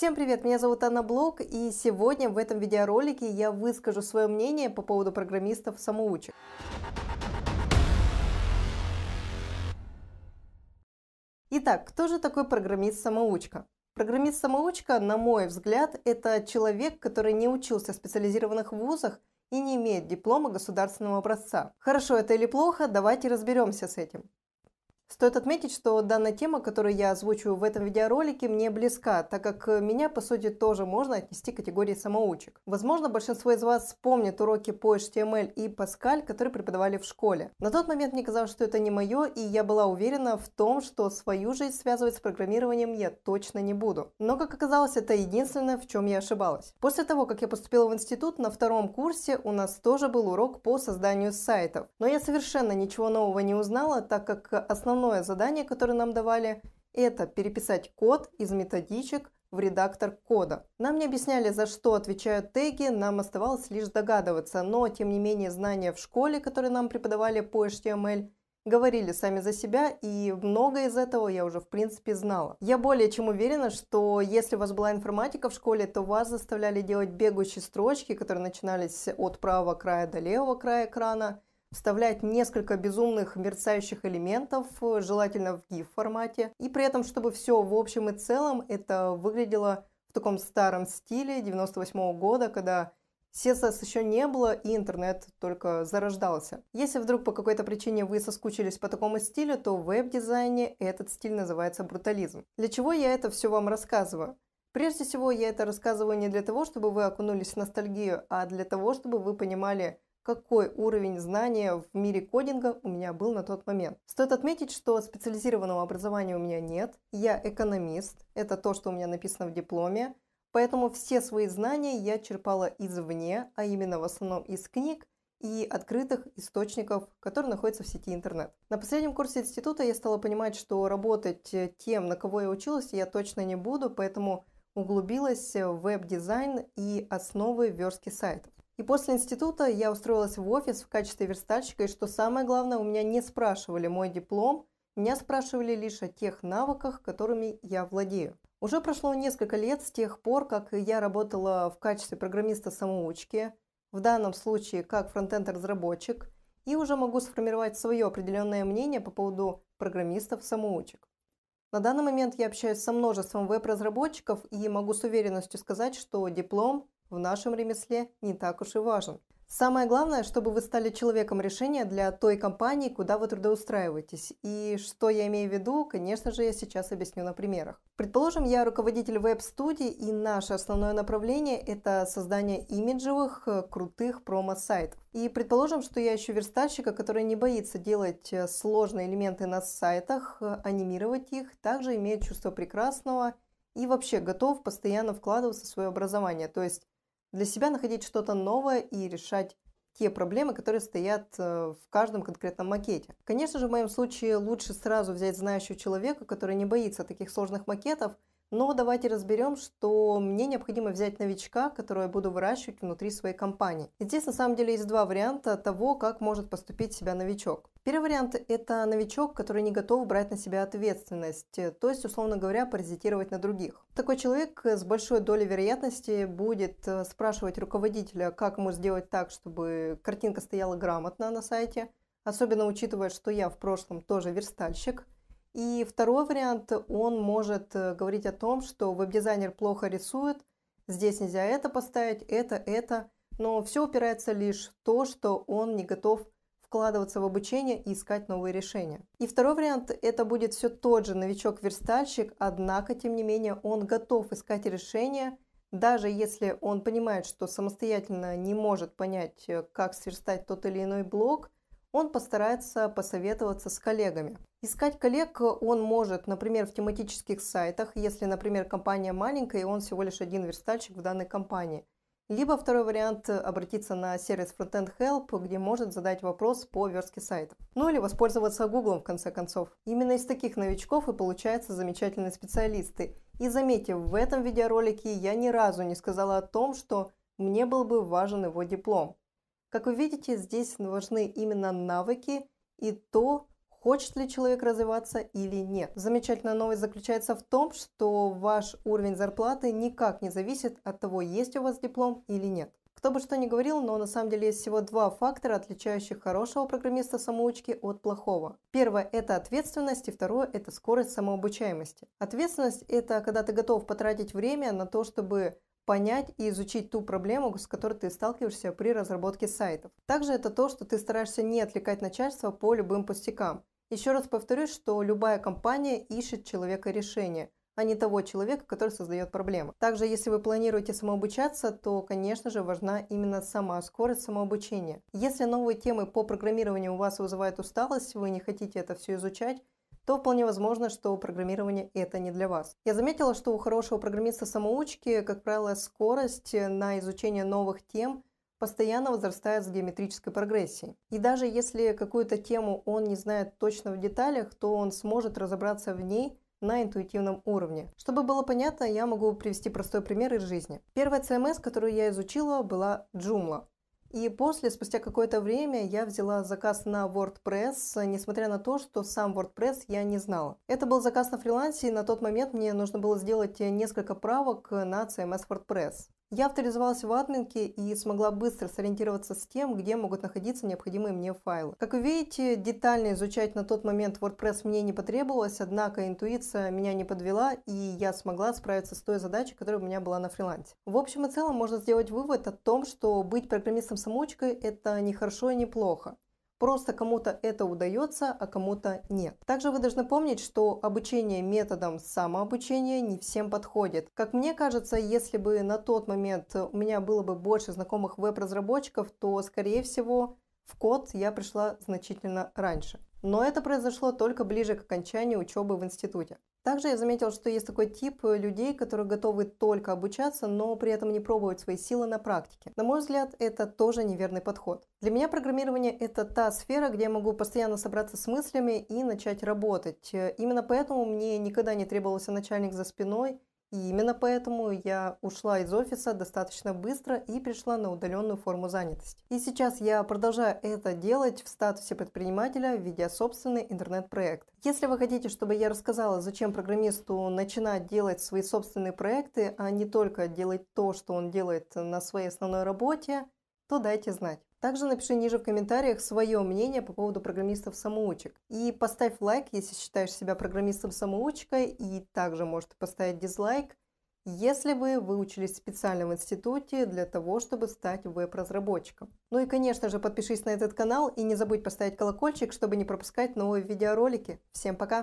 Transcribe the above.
Всем привет, меня зовут Анна Блок, и сегодня в этом видеоролике я выскажу свое мнение по поводу программистов-самоучек. Итак, кто же такой программист-самоучка? Программист-самоучка, на мой взгляд, это человек, который не учился в специализированных вузах и не имеет диплома государственного образца. Хорошо это или плохо, давайте разберемся с этим. Стоит отметить, что данная тема, которую я озвучу в этом видеоролике, мне близка, так как меня, по сути, тоже можно отнести к категории самоучек. Возможно, большинство из вас вспомнит уроки по HTML и Pascal, которые преподавали в школе. На тот момент мне казалось, что это не мое, и я была уверена в том, что свою жизнь связывать с программированием я точно не буду. Но, как оказалось, это единственное, в чем я ошибалась. После того, как я поступила в институт, на втором курсе у нас тоже был урок по созданию сайтов. Но я совершенно ничего нового не узнала, так как основной основное задание, которое нам давали, это переписать код из методичек в редактор кода. Нам не объясняли, за что отвечают теги, нам оставалось лишь догадываться, но тем не менее знания в школе, которые нам преподавали по HTML, говорили сами за себя, и многое из этого я уже в принципе знала. Я более чем уверена, что если у вас была информатика в школе, то вас заставляли делать бегущие строчки, которые начинались от правого края до левого края экрана, вставлять несколько безумных мерцающих элементов, э, желательно в GIF-формате, и при этом, чтобы все в общем и целом это выглядело в таком старом стиле 98 -го года, когда CSS еще не было и интернет только зарождался. Если вдруг по какой-то причине вы соскучились по такому стилю, то в веб-дизайне этот стиль называется брутализм. Для чего я это все вам рассказываю? Прежде всего, я это рассказываю не для того, чтобы вы окунулись в ностальгию, а для того, чтобы вы понимали, какой уровень знания в мире кодинга у меня был на тот момент. Стоит отметить, что специализированного образования у меня нет. Я экономист, это то, что у меня написано в дипломе. Поэтому все свои знания я черпала извне, а именно в основном из книг и открытых источников, которые находятся в сети интернет. На последнем курсе института я стала понимать, что работать тем, на кого я училась, я точно не буду, поэтому углубилась в веб-дизайн и основы верстки сайтов. И после института я устроилась в офис в качестве верстальщика, и что самое главное, у меня не спрашивали мой диплом, меня спрашивали лишь о тех навыках, которыми я владею. Уже прошло несколько лет с тех пор, как я работала в качестве программиста-самоучки, в данном случае как фронтенд-разработчик, и уже могу сформировать свое определенное мнение по поводу программистов-самоучек. На данный момент я общаюсь со множеством веб-разработчиков и могу с уверенностью сказать, что диплом в нашем ремесле не так уж и важен. Самое главное, чтобы вы стали человеком решения для той компании, куда вы трудоустраиваетесь. И что я имею в виду, конечно же, я сейчас объясню на примерах. Предположим, я руководитель веб-студии, и наше основное направление – это создание имиджевых, э, крутых промо-сайтов. И предположим, что я ищу верстальщика, который не боится делать э, сложные элементы на сайтах, э, анимировать их, также имеет чувство прекрасного и вообще готов постоянно вкладываться в свое образование. То есть для себя находить что-то новое и решать те проблемы, которые стоят э, в каждом конкретном макете. Конечно же, в моем случае лучше сразу взять знающего человека, который не боится таких сложных макетов, но давайте разберем, что мне необходимо взять новичка, которого я буду выращивать внутри своей компании. И здесь на самом деле есть два варианта того, как может поступить себя новичок. Первый вариант – это новичок, который не готов брать на себя ответственность, э, то есть, условно говоря, паразитировать на других. Такой человек э, с большой долей вероятности будет э, спрашивать руководителя, как ему сделать так, чтобы картинка стояла грамотно на сайте, особенно учитывая, что я в прошлом тоже верстальщик. И второй вариант – он может говорить о том, что веб-дизайнер плохо рисует, здесь нельзя это поставить, это, это, но все упирается лишь в то, что он не готов вкладываться в обучение и искать новые решения. И второй вариант – это будет все тот же новичок-верстальщик, однако, тем не менее, он готов искать решения, даже если он понимает, что самостоятельно не может понять, э, как сверстать тот или иной блок – он постарается посоветоваться с коллегами. Искать коллег он может, например, в тематических сайтах, если, например, компания маленькая, и он всего лишь один верстальщик в данной компании – либо второй вариант – обратиться на сервис Frontend Help, где может задать вопрос по верстке сайта. Ну или воспользоваться Google в конце концов. Именно из таких новичков и получаются замечательные специалисты. И заметьте, в этом видеоролике я ни разу не сказала о том, что мне был бы важен его диплом. Как вы видите, здесь важны именно навыки и то, хочет ли человек развиваться или нет. Замечательная новость заключается в том, что ваш уровень зарплаты никак не зависит от того, есть у вас диплом или нет. Кто бы что ни говорил, но на самом деле есть всего два фактора, отличающих хорошего программиста-самоучки от плохого. Первое – это ответственность, и второе – это скорость самообучаемости. Ответственность – это когда ты готов потратить время на то, чтобы понять и изучить ту проблему, с которой ты сталкиваешься при разработке сайтов. Также это то, что ты стараешься не отвлекать начальство по любым пустякам. Еще раз повторюсь, что любая компания ищет человека решения – а не того человека, который создает проблемы. Также, если вы планируете самообучаться, то, конечно же, важна именно сама скорость самообучения. Если новые темы по программированию у вас вызывают усталость, вы не хотите это все изучать, то вполне возможно, что программирование это не для вас. Я заметила, что у хорошего программиста-самоучки, как правило, скорость на изучение новых тем – постоянно возрастает с геометрической прогрессией. И даже если какую-то тему он не знает точно в деталях, то он сможет разобраться в ней на интуитивном уровне. Чтобы было понятно, я могу привести простой пример из жизни. Первая CMS, которую я изучила, была Joomla. И после, спустя какое-то время, я взяла заказ на WordPress, несмотря на то, что сам WordPress я не знала. Это был заказ на фрилансе, и на тот момент мне нужно было сделать несколько правок на CMS WordPress. Я авторизовалась в админке и смогла быстро сориентироваться с тем, где могут находиться необходимые мне файлы. Как вы видите, детально изучать на тот момент WordPress мне не потребовалось, однако интуиция меня не подвела, и я смогла справиться с той задачей, которая у меня была на фрилансе. В общем и целом можно сделать вывод о том, что быть программистом-самоучкой – это не хорошо и не плохо. Просто кому-то это удается, а кому-то нет. Также вы должны помнить, что обучение методом самообучения не всем подходит. Как мне кажется, если бы на тот момент у меня было бы больше знакомых веб-разработчиков, то, скорее всего, в код я пришла значительно раньше. Но это произошло только ближе к окончанию учебы в институте. Также я заметил, что есть такой тип э, людей, которые готовы только обучаться, но при этом не пробовать свои силы на практике. На мой взгляд, это тоже неверный подход. Для меня программирование – это та сфера, где я могу постоянно собраться с мыслями и начать работать. Э, именно поэтому мне никогда не требовался начальник за спиной – и именно поэтому я ушла из офиса достаточно быстро и пришла на удаленную форму занятости. И сейчас я продолжаю это делать в статусе предпринимателя, ведя собственный интернет-проект. Если вы хотите, чтобы я рассказала, зачем программисту начинать делать свои собственные проекты, а не только делать то, что он делает на своей основной работе, то дайте знать. Также напиши ниже в комментариях свое мнение по поводу программистов-самоучек. И поставь лайк, если считаешь себя программистом-самоучкой, и также можете поставить дизлайк, если вы выучились специально в институте для того, чтобы стать веб-разработчиком. Ну и, конечно же, подпишись на этот канал и не забудь поставить колокольчик, чтобы не пропускать новые видеоролики. Всем пока!